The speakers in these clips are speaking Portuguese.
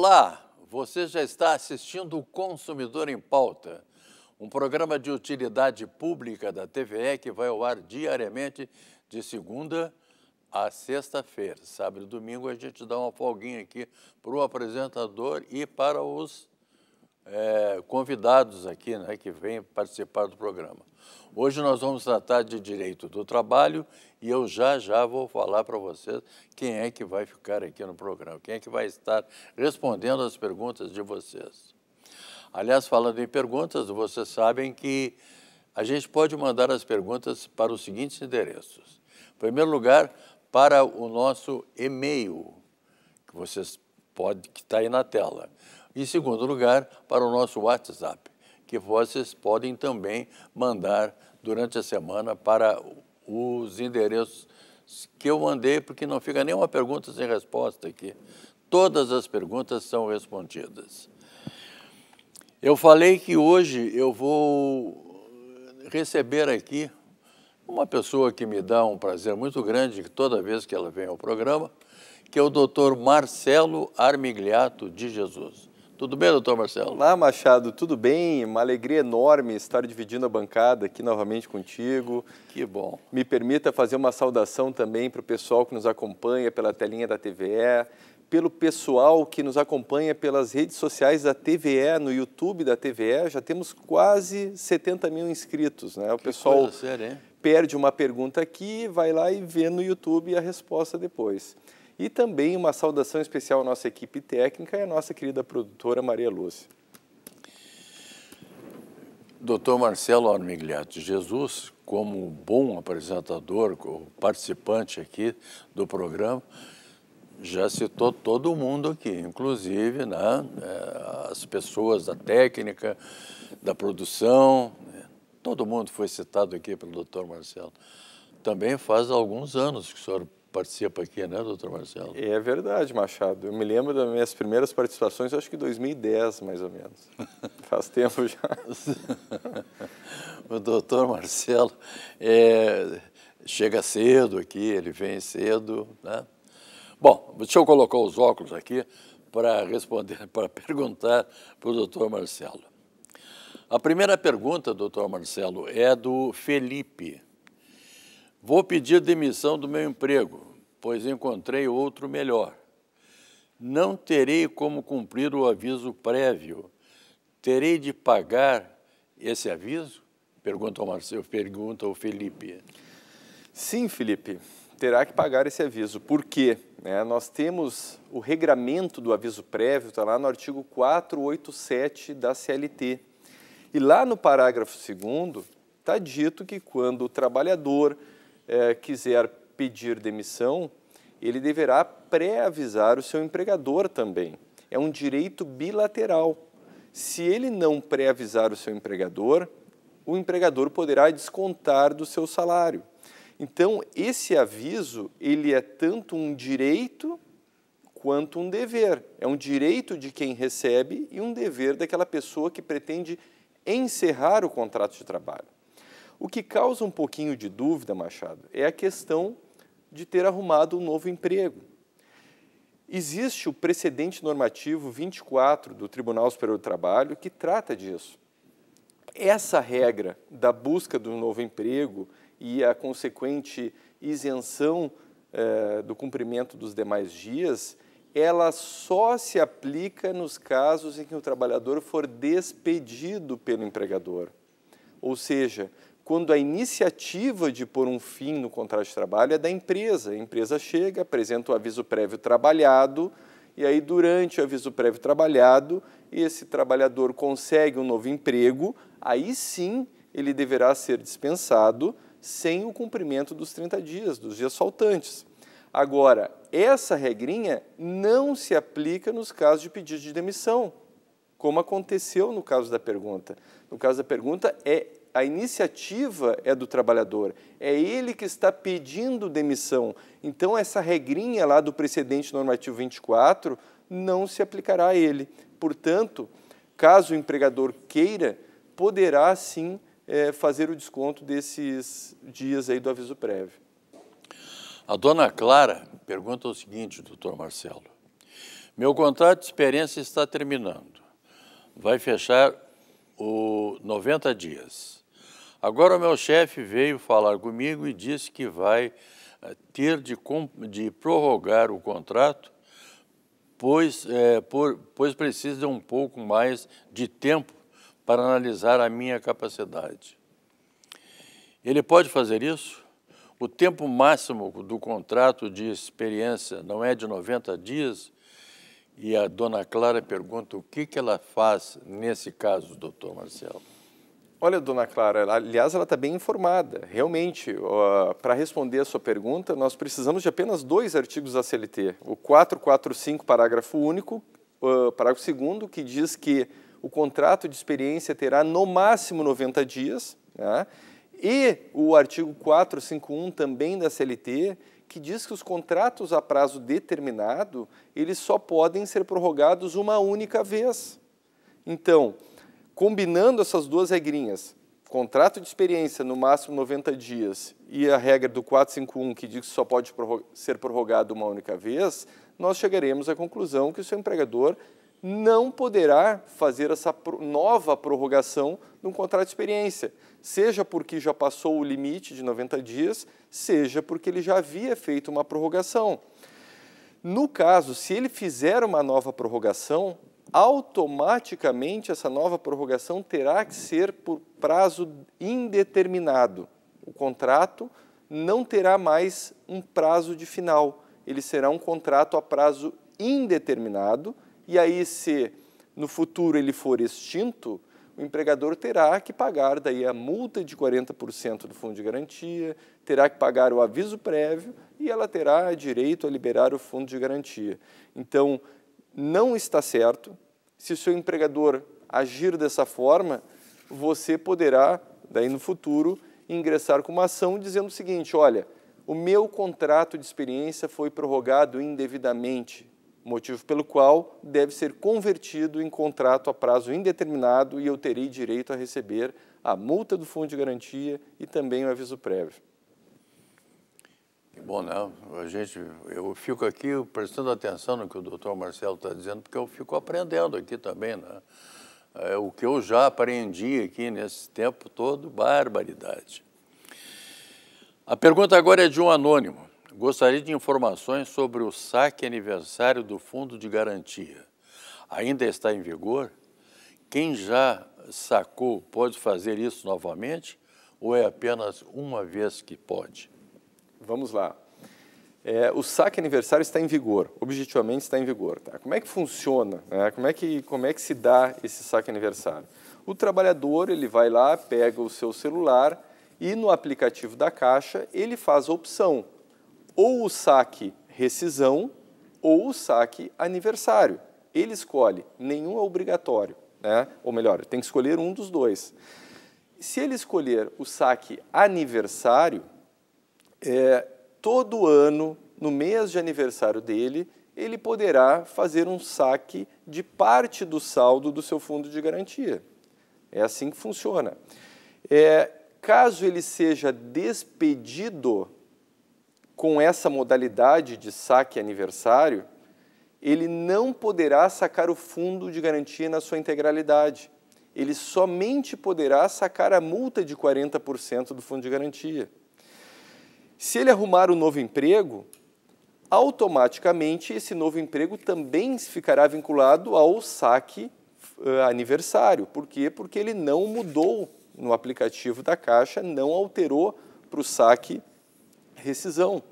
Olá, você já está assistindo o Consumidor em Pauta, um programa de utilidade pública da TVE que vai ao ar diariamente de segunda a sexta-feira. Sábado e domingo a gente dá uma folguinha aqui para o apresentador e para os é, convidados aqui né, que vêm participar do programa. Hoje nós vamos tratar de direito do trabalho e eu já já vou falar para vocês quem é que vai ficar aqui no programa, quem é que vai estar respondendo as perguntas de vocês. Aliás, falando em perguntas, vocês sabem que a gente pode mandar as perguntas para os seguintes endereços. Em primeiro lugar, para o nosso e-mail, que vocês podem, que está aí na tela. Em segundo lugar, para o nosso WhatsApp, que vocês podem também mandar durante a semana para os endereços que eu mandei, porque não fica nenhuma pergunta sem resposta aqui. Todas as perguntas são respondidas. Eu falei que hoje eu vou receber aqui uma pessoa que me dá um prazer muito grande toda vez que ela vem ao programa, que é o doutor Marcelo Armigliato de Jesus. Tudo bem, doutor Marcelo? Olá, Machado, tudo bem? Uma alegria enorme estar dividindo a bancada aqui novamente contigo. Que bom. Me permita fazer uma saudação também para o pessoal que nos acompanha pela telinha da TVE, pelo pessoal que nos acompanha pelas redes sociais da TVE, no YouTube da TVE, já temos quase 70 mil inscritos, né? O que pessoal séria, perde uma pergunta aqui, vai lá e vê no YouTube a resposta depois. E também uma saudação especial à nossa equipe técnica e à nossa querida produtora Maria Lúcia. Doutor Marcelo Armigliato Jesus, como bom apresentador, participante aqui do programa, já citou todo mundo aqui, inclusive né, é, as pessoas da técnica, da produção, né, todo mundo foi citado aqui pelo doutor Marcelo. Também faz alguns anos que o senhor participa aqui, né, doutor Marcelo? É verdade, Machado. Eu me lembro das minhas primeiras participações, acho que 2010, mais ou menos. Faz tempo já. o doutor Marcelo é, chega cedo aqui, ele vem cedo, né? Bom, deixa eu colocar os óculos aqui para responder, para perguntar para o doutor Marcelo. A primeira pergunta, doutor Marcelo, é do Felipe. Vou pedir demissão do meu emprego, pois encontrei outro melhor. Não terei como cumprir o aviso prévio. Terei de pagar esse aviso? Pergunta o Marcelo, pergunta o Felipe. Sim, Felipe, terá que pagar esse aviso. Por quê? É, nós temos o regramento do aviso prévio, está lá no artigo 487 da CLT. E lá no parágrafo 2 está dito que quando o trabalhador eh, quiser pedir demissão, ele deverá pré-avisar o seu empregador também. É um direito bilateral. Se ele não pré-avisar o seu empregador, o empregador poderá descontar do seu salário. Então, esse aviso, ele é tanto um direito quanto um dever. É um direito de quem recebe e um dever daquela pessoa que pretende encerrar o contrato de trabalho. O que causa um pouquinho de dúvida, Machado, é a questão de ter arrumado um novo emprego. Existe o precedente normativo 24 do Tribunal Superior do Trabalho que trata disso. Essa regra da busca do novo emprego e a consequente isenção eh, do cumprimento dos demais dias, ela só se aplica nos casos em que o trabalhador for despedido pelo empregador. Ou seja, quando a iniciativa de pôr um fim no contrato de trabalho é da empresa. A empresa chega, apresenta o aviso prévio trabalhado, e aí, durante o aviso prévio trabalhado, esse trabalhador consegue um novo emprego, aí sim ele deverá ser dispensado sem o cumprimento dos 30 dias, dos dias faltantes. Agora, essa regrinha não se aplica nos casos de pedido de demissão, como aconteceu no caso da pergunta. No caso da pergunta, é a iniciativa é do trabalhador, é ele que está pedindo demissão. Então, essa regrinha lá do precedente normativo 24 não se aplicará a ele. Portanto, caso o empregador queira, poderá sim é, fazer o desconto desses dias aí do aviso prévio. A dona Clara pergunta o seguinte, doutor Marcelo. Meu contrato de experiência está terminando. Vai fechar o 90 dias. Agora o meu chefe veio falar comigo e disse que vai eh, ter de, de prorrogar o contrato, pois, é, por, pois precisa um pouco mais de tempo para analisar a minha capacidade. Ele pode fazer isso? O tempo máximo do contrato de experiência não é de 90 dias? E a dona Clara pergunta o que, que ela faz nesse caso, doutor Marcelo. Olha, dona Clara, aliás, ela está bem informada. Realmente, para responder a sua pergunta, nós precisamos de apenas dois artigos da CLT. O 445, parágrafo único, uh, parágrafo 2, que diz que o contrato de experiência terá no máximo 90 dias, né? e o artigo 451 também da CLT, que diz que os contratos a prazo determinado, eles só podem ser prorrogados uma única vez. Então, combinando essas duas regrinhas, contrato de experiência no máximo 90 dias e a regra do 451 que diz que só pode ser prorrogado uma única vez, nós chegaremos à conclusão que o seu empregador não poderá fazer essa nova prorrogação de um contrato de experiência, seja porque já passou o limite de 90 dias, seja porque ele já havia feito uma prorrogação. No caso, se ele fizer uma nova prorrogação, automaticamente essa nova prorrogação terá que ser por prazo indeterminado. O contrato não terá mais um prazo de final, ele será um contrato a prazo indeterminado e aí se no futuro ele for extinto, o empregador terá que pagar daí a multa de 40% do fundo de garantia, terá que pagar o aviso prévio e ela terá direito a liberar o fundo de garantia. Então, não está certo. Se o seu empregador agir dessa forma, você poderá, daí no futuro, ingressar com uma ação dizendo o seguinte: olha, o meu contrato de experiência foi prorrogado indevidamente, motivo pelo qual deve ser convertido em contrato a prazo indeterminado e eu terei direito a receber a multa do fundo de garantia e também o aviso prévio. Bom, não, a gente, eu fico aqui prestando atenção no que o doutor Marcelo está dizendo, porque eu fico aprendendo aqui também, né? É, o que eu já aprendi aqui nesse tempo todo, barbaridade. A pergunta agora é de um anônimo. Gostaria de informações sobre o saque aniversário do Fundo de Garantia. Ainda está em vigor? Quem já sacou pode fazer isso novamente ou é apenas uma vez que pode? Vamos lá. É, o saque aniversário está em vigor, objetivamente está em vigor. Tá? Como é que funciona? Né? Como, é que, como é que se dá esse saque aniversário? O trabalhador ele vai lá, pega o seu celular e no aplicativo da Caixa ele faz a opção ou o saque rescisão ou o saque aniversário. Ele escolhe, nenhum é obrigatório, né? ou melhor, tem que escolher um dos dois. Se ele escolher o saque aniversário, é, todo ano, no mês de aniversário dele, ele poderá fazer um saque de parte do saldo do seu fundo de garantia. É assim que funciona. É, caso ele seja despedido com essa modalidade de saque aniversário, ele não poderá sacar o fundo de garantia na sua integralidade. Ele somente poderá sacar a multa de 40% do fundo de garantia. Se ele arrumar um novo emprego, automaticamente esse novo emprego também ficará vinculado ao saque uh, aniversário. Por quê? Porque ele não mudou no aplicativo da Caixa, não alterou para o saque rescisão.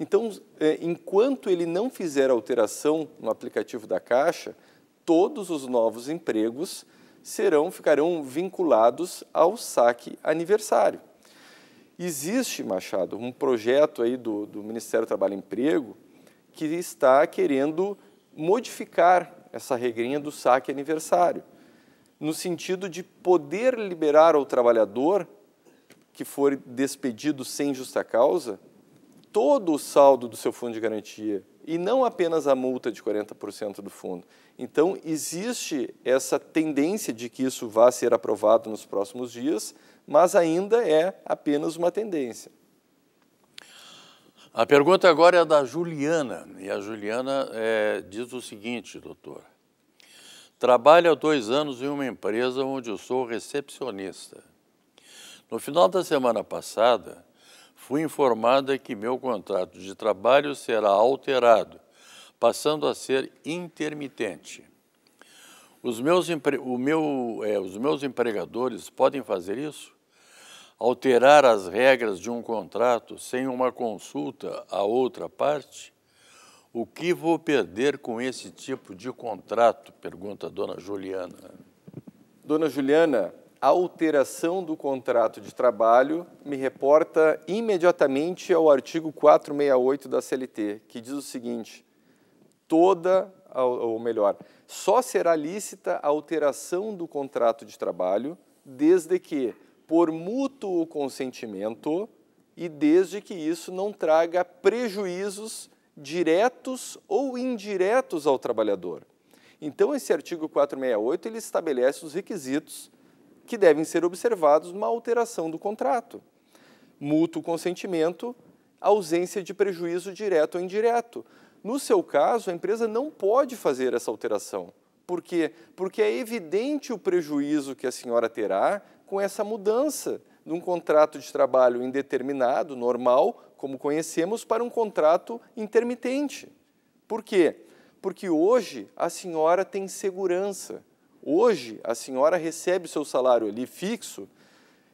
Então, eh, enquanto ele não fizer alteração no aplicativo da Caixa, todos os novos empregos serão ficarão vinculados ao saque aniversário. Existe, Machado, um projeto aí do, do Ministério do Trabalho e Emprego que está querendo modificar essa regrinha do saque aniversário, no sentido de poder liberar ao trabalhador que for despedido sem justa causa todo o saldo do seu fundo de garantia e não apenas a multa de 40% do fundo. Então, existe essa tendência de que isso vá ser aprovado nos próximos dias mas ainda é apenas uma tendência. A pergunta agora é da Juliana, e a Juliana é, diz o seguinte, doutor. Trabalho há dois anos em uma empresa onde eu sou recepcionista. No final da semana passada, fui informada que meu contrato de trabalho será alterado, passando a ser intermitente. Os meus, meu, é, os meus empregadores podem fazer isso? alterar as regras de um contrato sem uma consulta à outra parte? O que vou perder com esse tipo de contrato? Pergunta a dona Juliana. Dona Juliana, a alteração do contrato de trabalho me reporta imediatamente ao artigo 468 da CLT, que diz o seguinte: toda, ou melhor, só será lícita a alteração do contrato de trabalho desde que por mútuo consentimento e desde que isso não traga prejuízos diretos ou indiretos ao trabalhador. Então, esse artigo 468 ele estabelece os requisitos que devem ser observados numa alteração do contrato. Mútuo consentimento, ausência de prejuízo direto ou indireto. No seu caso, a empresa não pode fazer essa alteração. Por quê? Porque é evidente o prejuízo que a senhora terá com essa mudança de um contrato de trabalho indeterminado, normal, como conhecemos, para um contrato intermitente. Por quê? Porque hoje a senhora tem segurança. Hoje a senhora recebe seu salário ali fixo,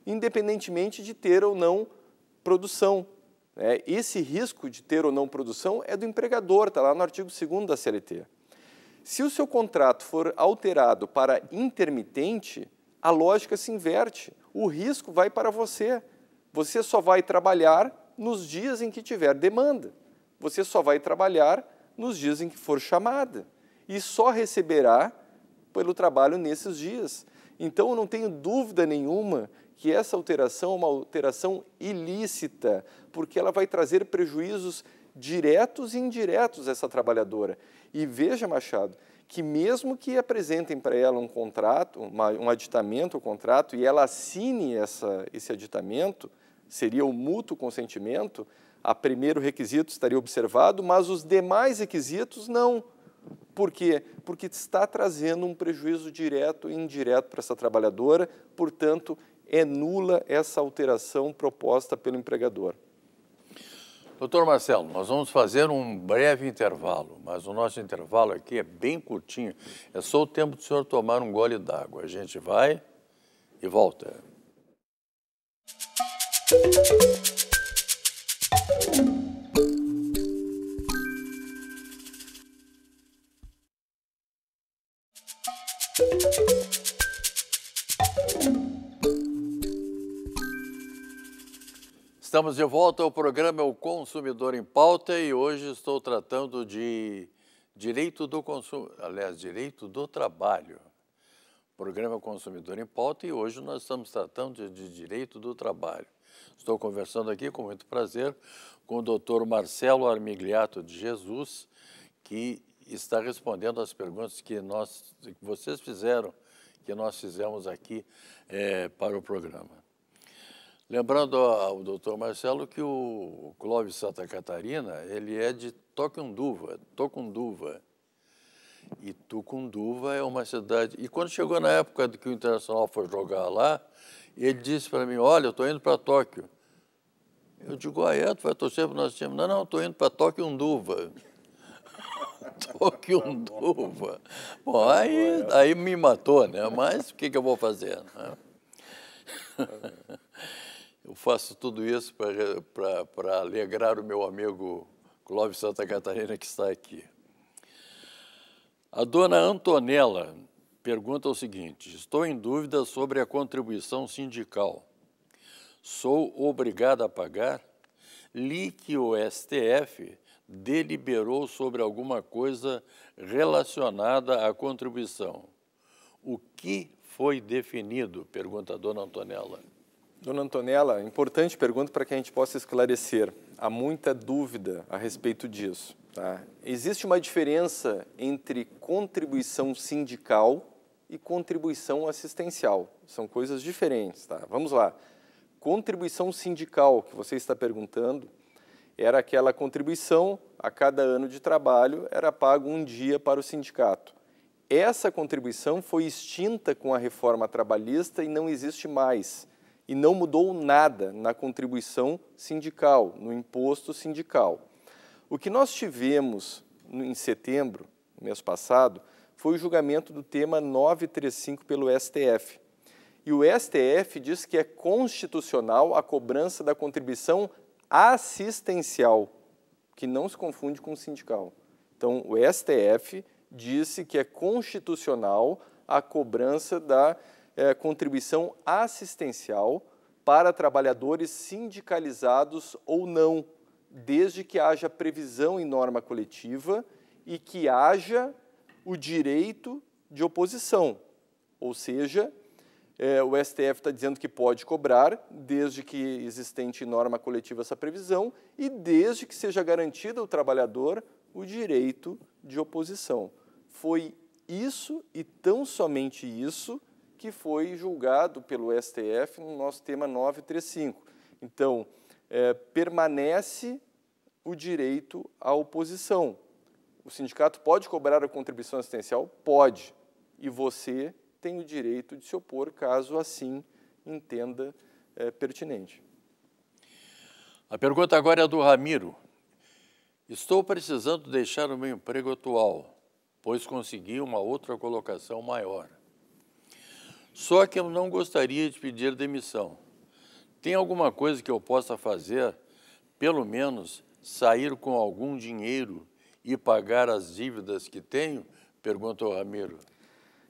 independentemente de ter ou não produção. Né? Esse risco de ter ou não produção é do empregador, está lá no artigo 2 da CLT. Se o seu contrato for alterado para intermitente, a lógica se inverte. O risco vai para você. Você só vai trabalhar nos dias em que tiver demanda. Você só vai trabalhar nos dias em que for chamada. E só receberá pelo trabalho nesses dias. Então, eu não tenho dúvida nenhuma que essa alteração é uma alteração ilícita, porque ela vai trazer prejuízos diretos e indiretos a essa trabalhadora. E veja, Machado, que mesmo que apresentem para ela um contrato, uma, um aditamento ao contrato, e ela assine essa, esse aditamento, seria o mútuo consentimento, a primeiro requisito estaria observado, mas os demais requisitos não. Por quê? Porque está trazendo um prejuízo direto e indireto para essa trabalhadora, portanto, é nula essa alteração proposta pelo empregador. Doutor Marcelo, nós vamos fazer um breve intervalo, mas o nosso intervalo aqui é bem curtinho. É só o tempo do senhor tomar um gole d'água. A gente vai e volta. Música Estamos de volta ao programa O Consumidor em Pauta e hoje estou tratando de direito do consumo, aliás, direito do trabalho. Programa Consumidor em Pauta e hoje nós estamos tratando de, direito do trabalho. Estou conversando aqui com muito prazer com o doutor Marcelo Armigliato de Jesus, que está respondendo às perguntas que, nós, que vocês fizeram, que nós fizemos aqui é, para o programa. Lembrando ao doutor Marcelo que o Clóvis Santa Catarina, ele é de Tocunduva, Tocunduva. E Tucunduva é uma cidade... E quando chegou na época do que o Internacional foi jogar lá, ele disse para mim, olha, eu estou indo para Tóquio. Eu digo, ah, é, tu vai torcer para o nosso time? Não, não, estou indo para Tocunduva. Tocunduva. Bom, aí, aí me matou, né? Mas o que, que eu vou fazer? Né? Tá eu faço tudo isso para alegrar o meu amigo Clóvis Santa Catarina, que está aqui. A dona Antonella pergunta o seguinte: Estou em dúvida sobre a contribuição sindical. Sou obrigada a pagar? Li que o STF deliberou sobre alguma coisa relacionada à contribuição. O que foi definido? Pergunta a dona Antonella. Dona Antonella, importante pergunta para que a gente possa esclarecer. Há muita dúvida a respeito disso. Tá? Existe uma diferença entre contribuição sindical e contribuição assistencial. São coisas diferentes. Tá? Vamos lá. Contribuição sindical, que você está perguntando, era aquela contribuição a cada ano de trabalho, era pago um dia para o sindicato. Essa contribuição foi extinta com a reforma trabalhista e não existe mais e não mudou nada na contribuição sindical, no imposto sindical. O que nós tivemos em setembro, mês passado, foi o julgamento do tema 935 pelo STF. E o STF diz que é constitucional a cobrança da contribuição assistencial, que não se confunde com sindical. Então, o STF disse que é constitucional a cobrança da é, contribuição assistencial para trabalhadores sindicalizados ou não, desde que haja previsão em norma coletiva e que haja o direito de oposição. Ou seja, é, o STF está dizendo que pode cobrar, desde que existente em norma coletiva essa previsão e desde que seja garantido ao trabalhador o direito de oposição. Foi isso e tão somente isso que foi julgado pelo STF no nosso tema 935. Então, é, permanece o direito à oposição. O sindicato pode cobrar a contribuição assistencial? Pode. E você tem o direito de se opor caso assim entenda é, pertinente. A pergunta agora é do Ramiro. Estou precisando deixar o meu emprego atual, pois consegui uma outra colocação maior. Só que eu não gostaria de pedir demissão. Tem alguma coisa que eu possa fazer, pelo menos sair com algum dinheiro e pagar as dívidas que tenho? Perguntou Ramiro.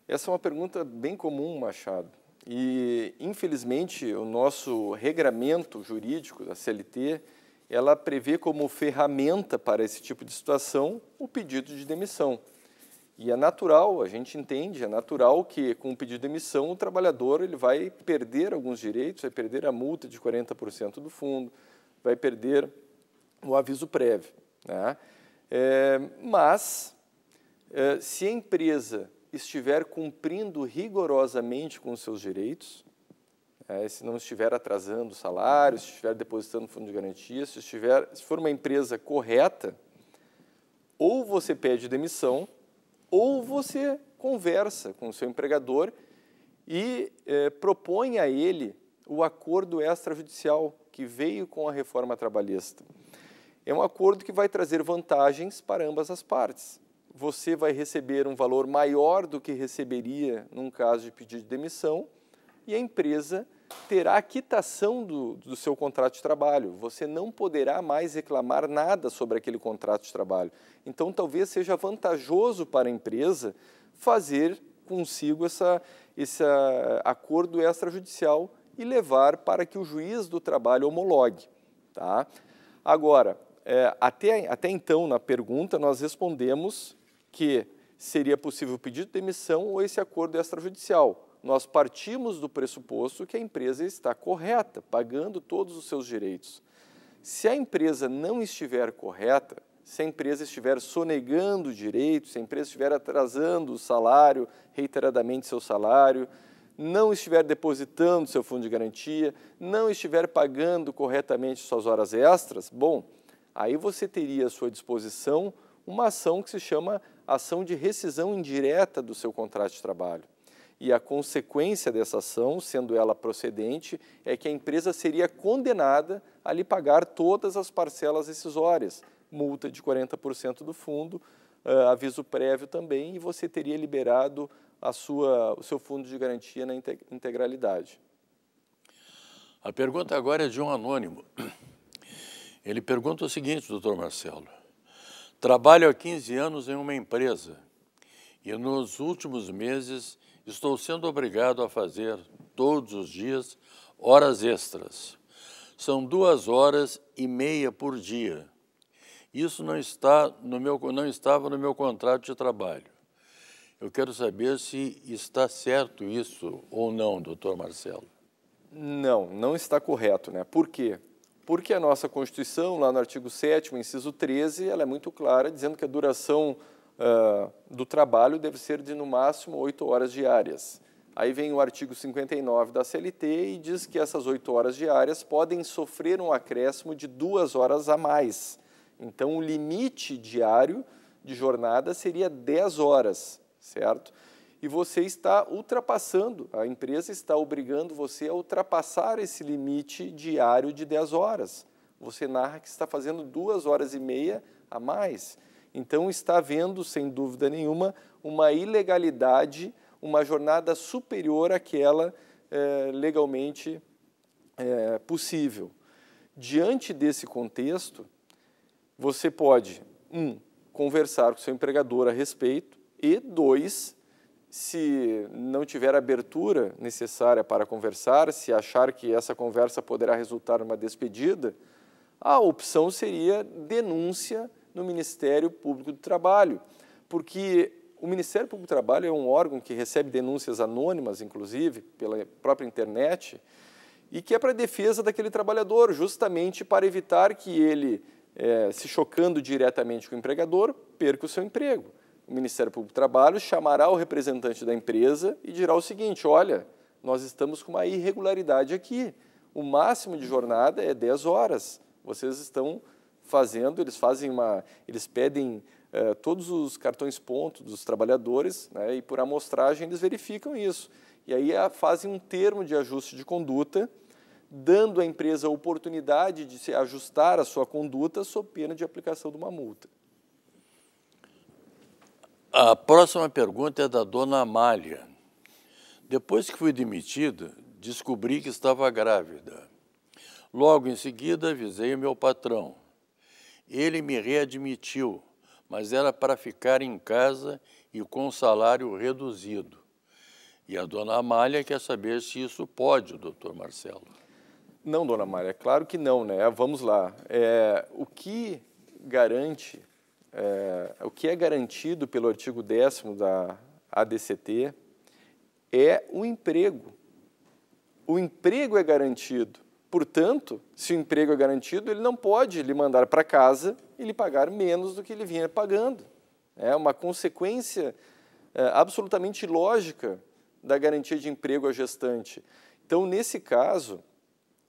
Essa é uma pergunta bem comum, Machado. E, infelizmente, o nosso regramento jurídico da CLT, ela prevê como ferramenta para esse tipo de situação o pedido de demissão. E é natural, a gente entende, é natural que com o pedido de demissão o trabalhador ele vai perder alguns direitos, vai perder a multa de 40% do fundo, vai perder o aviso prévio. Né? É, mas, é, se a empresa estiver cumprindo rigorosamente com os seus direitos, é, se não estiver atrasando o salário, se estiver depositando fundo de garantia, se, estiver, se for uma empresa correta, ou você pede demissão, ou você conversa com o seu empregador e eh, propõe a ele o acordo extrajudicial que veio com a reforma trabalhista. É um acordo que vai trazer vantagens para ambas as partes. Você vai receber um valor maior do que receberia num caso de pedido de demissão e a empresa terá quitação do, do seu contrato de trabalho. Você não poderá mais reclamar nada sobre aquele contrato de trabalho. Então, talvez seja vantajoso para a empresa fazer consigo essa, esse acordo extrajudicial e levar para que o juiz do trabalho homologue. Tá? Agora, é, até, até então, na pergunta, nós respondemos que seria possível o pedido de demissão ou esse acordo extrajudicial nós partimos do pressuposto que a empresa está correta, pagando todos os seus direitos. Se a empresa não estiver correta, se a empresa estiver sonegando direitos, se a empresa estiver atrasando o salário, reiteradamente seu salário, não estiver depositando seu fundo de garantia, não estiver pagando corretamente suas horas extras, bom, aí você teria à sua disposição uma ação que se chama ação de rescisão indireta do seu contrato de trabalho e a consequência dessa ação, sendo ela procedente, é que a empresa seria condenada a lhe pagar todas as parcelas decisórias, multa de 40% do fundo, uh, aviso prévio também, e você teria liberado a sua, o seu fundo de garantia na integralidade. A pergunta agora é de um anônimo. Ele pergunta o seguinte, doutor Marcelo. Trabalho há 15 anos em uma empresa e nos últimos meses estou sendo obrigado a fazer todos os dias horas extras. São duas horas e meia por dia. Isso não, está no meu, não estava no meu contrato de trabalho. Eu quero saber se está certo isso ou não, doutor Marcelo. Não, não está correto, né? Por quê? Porque a nossa Constituição, lá no artigo 7 inciso 13, ela é muito clara, dizendo que a duração uh, do trabalho deve ser de, no máximo, oito horas diárias. Aí vem o artigo 59 da CLT e diz que essas oito horas diárias podem sofrer um acréscimo de duas horas a mais. Então, o limite diário de jornada seria 10 horas, certo? E você está ultrapassando, a empresa está obrigando você a ultrapassar esse limite diário de 10 horas. Você narra que está fazendo duas horas e meia a mais. Então está havendo, sem dúvida nenhuma, uma ilegalidade, uma jornada superior àquela é, legalmente é, possível. Diante desse contexto, você pode, um, conversar com seu empregador a respeito e, dois, se não tiver abertura necessária para conversar, se achar que essa conversa poderá resultar numa despedida, a opção seria denúncia no Ministério Público do Trabalho, porque o Ministério Público do Trabalho é um órgão que recebe denúncias anônimas, inclusive, pela própria internet, e que é para a defesa daquele trabalhador, justamente para evitar que ele, é, se chocando diretamente com o empregador, perca o seu emprego. O Ministério Público do Trabalho chamará o representante da empresa e dirá o seguinte: olha, nós estamos com uma irregularidade aqui. O máximo de jornada é 10 horas. Vocês estão fazendo, eles fazem uma, eles pedem eh, todos os cartões ponto dos trabalhadores né, e por amostragem eles verificam isso. E aí a, fazem um termo de ajuste de conduta, dando à empresa a oportunidade de se ajustar a sua conduta sob pena de aplicação de uma multa. A próxima pergunta é da dona Amália. Depois que fui demitida, descobri que estava grávida. Logo em seguida, avisei o meu patrão. Ele me readmitiu, mas era para ficar em casa e com salário reduzido. E a dona Amália quer saber se isso pode, doutor Marcelo. Não, dona Amália, é claro que não, né? Vamos lá. É, o que garante, é, o que é garantido pelo artigo 10 da ADCT é o emprego. O emprego é garantido. Portanto, se o emprego é garantido, ele não pode lhe mandar para casa e lhe pagar menos do que ele vinha pagando. É uma consequência é, absolutamente lógica da garantia de emprego à gestante. Então, nesse caso,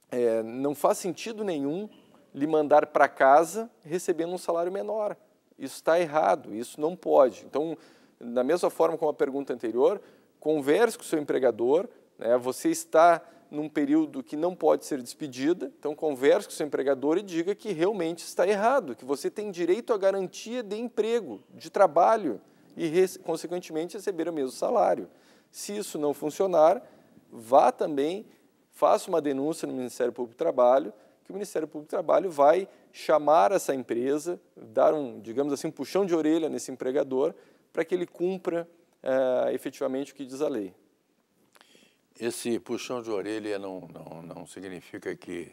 é, não faz sentido nenhum lhe mandar para casa recebendo um salário menor. Isso está errado, isso não pode. Então, da mesma forma como a pergunta anterior, converse com o seu empregador, né, você está num período que não pode ser despedida, então converse com seu empregador e diga que realmente está errado, que você tem direito à garantia de emprego, de trabalho e, consequentemente, receber o mesmo salário. Se isso não funcionar, vá também, faça uma denúncia no Ministério Público do Trabalho, que o Ministério Público do Trabalho vai chamar essa empresa, dar um, digamos assim, um puxão de orelha nesse empregador para que ele cumpra uh, efetivamente o que diz a lei. Esse puxão de orelha não, não, não significa que,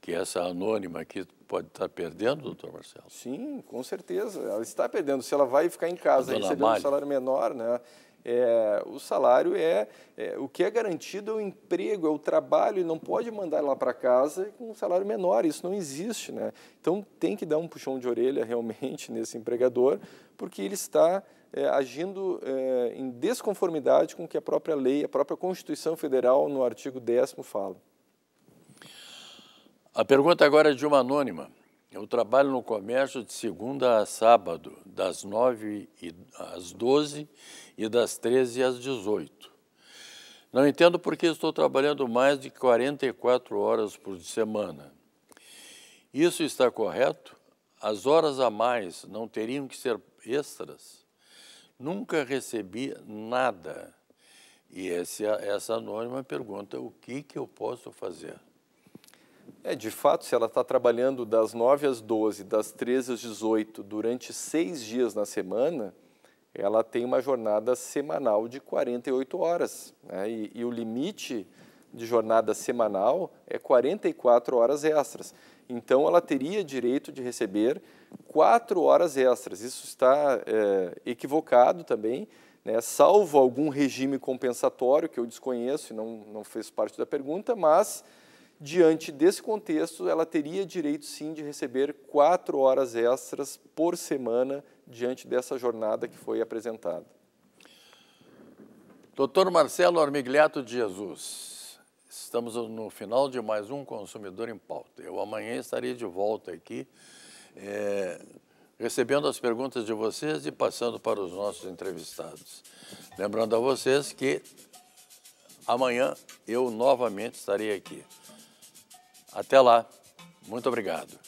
que essa anônima aqui pode estar perdendo, doutor Marcelo? Sim, com certeza. Ela está perdendo. Se ela vai ficar em casa recebendo um salário menor, né? É, o salário é, é, o que é garantido é o emprego, é o trabalho, e não pode mandar lá para casa com um salário menor, isso não existe. Né? Então tem que dar um puxão de orelha realmente nesse empregador, porque ele está é, agindo é, em desconformidade com o que a própria lei, a própria Constituição Federal, no artigo 10 fala. A pergunta agora é de uma anônima. Eu trabalho no comércio de segunda a sábado, das 9 às 12 e das 13 às 18. Não entendo por que estou trabalhando mais de 44 horas por semana. Isso está correto? As horas a mais não teriam que ser extras? Nunca recebi nada. E essa, essa anônima pergunta: o que, que eu posso fazer? É, de fato, se ela está trabalhando das 9 às 12, das 13 às 18, durante seis dias na semana, ela tem uma jornada semanal de 48 horas. Né? E, e, o limite de jornada semanal é 44 horas extras. Então, ela teria direito de receber quatro horas extras. Isso está é, equivocado também, né? salvo algum regime compensatório que eu desconheço e não, não fez parte da pergunta, mas Diante desse contexto, ela teria direito sim de receber quatro horas extras por semana diante dessa jornada que foi apresentada. Doutor Marcelo Armigliato de Jesus, estamos no final de mais um Consumidor em Pauta. Eu amanhã estarei de volta aqui, é, recebendo as perguntas de vocês e passando para os nossos entrevistados. Lembrando a vocês que amanhã eu novamente estarei aqui. Até lá. Muito obrigado.